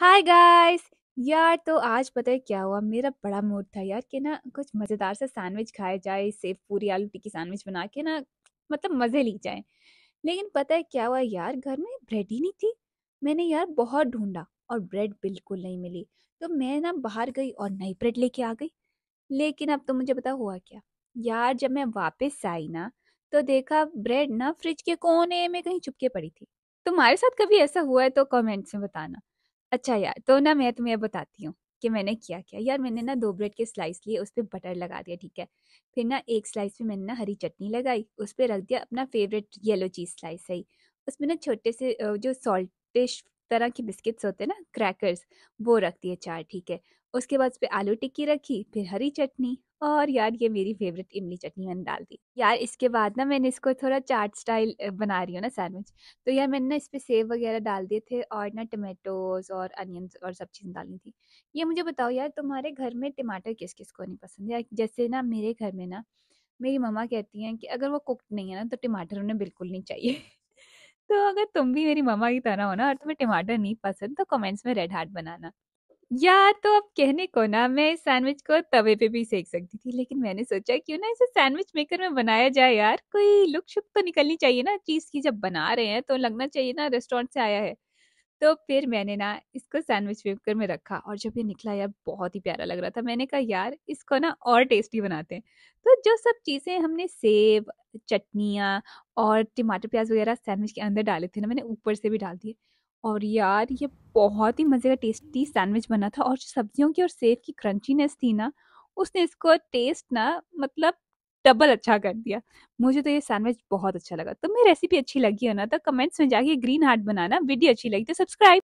hi guys यार तो आज पता है क्या हुआ मेरा बड़ा मूड था यार कि ना कुछ मज़ेदार सा सैंडविच खाया जाए सेव पूरी आलू टिक्की सैंडविच बना के ना मतलब मज़े ली जाए लेकिन पता है क्या हुआ यार घर में ब्रेड ही नहीं थी मैंने यार बहुत ढूंढा और ब्रेड बिल्कुल नहीं मिली तो मैं ना बाहर गई और नई ब्रेड लेके आ गई लेकिन अब तो मुझे पता हुआ क्या यार जब मैं वापस आई ना तो देखा ब्रेड ना फ्रिज के कोने में कहीं चुपके पड़ी थी तुम्हारे साथ कभी ऐसा हुआ है तो कमेंट्स में बताना अच्छा यार तो ना मैं तुम्हें बताती हूँ कि मैंने क्या किया यार मैंने ना दो ब्रेड के स्लाइस लिए उस पर बटर लगा दिया ठीक है फिर ना एक स्लाइस पे मैंने ना हरी चटनी लगाई उस पर रख दिया अपना फेवरेट येलो चीज़ स्लाइस है ही उसमें ना छोटे से जो सॉल्टिश तरह के बिस्किट्स होते हैं ना क्रैकर्स वो रख दिए चार ठीक है उसके बाद उस पर आलू टिक्की रखी फिर हरी चटनी और यार ये मेरी फेवरेट इमली चटनी मैंने डाल दी यार इसके बाद ना मैंने इसको थोड़ा चाट स्टाइल बना रही हूँ ना सैंडविच तो यार मैंने ना इस पर सेब वगैरह डाल दिए थे और ना टमाटोज और अनियंस और सब चीज़ें डालनी थी ये मुझे बताओ यार तुम्हारे घर में टमाटर किस किस को नहीं पसंद यार जैसे ना मेरे घर में ना मेरी मम्मा कहती हैं कि अगर वो कुकड नहीं है ना तो टमाटर उन्हें बिल्कुल नहीं चाहिए तो अगर तुम भी मेरी मम्मा की तरह हो ना और तुम्हें टमाटर नहीं पसंद तो कमेंट्स में रेड हार्ट बनाना यार तो अब कहने को ना मैं इस सैंडविच को तवे पे भी सेक सकती थी लेकिन मैंने सोचा क्यों ना इसे सैंडविच मेकर में बनाया जाए यार कोई लुक शुक तो निकलनी चाहिए ना चीज की जब बना रहे हैं तो लगना चाहिए ना रेस्टोरेंट से आया है तो फिर मैंने ना इसको सैंडविच वेपर में रखा और जब ये निकला यार बहुत ही प्यारा लग रहा था मैंने कहा यार इसको ना और टेस्टी बनाते हैं तो जो सब चीज़ें हमने सेब चटनियाँ और टमाटर प्याज वगैरह सैंडविच के अंदर डाले थे ना मैंने ऊपर से भी डाल दिए और यार ये बहुत ही मज़े का टेस्टी सैंडविच बना था और जो सब्जियों की और सेब की क्रंचीनेस थी ना उसने इसको टेस्ट ना मतलब डबल अच्छा कर दिया मुझे तो ये सैंडविच बहुत अच्छा लगा तुम्हें तो रेसिपी अच्छी लगी हो ना तो कमेंट्स में जाके ग्रीन हार्ट बनाना वीडियो अच्छी लगी तो सब्सक्राइब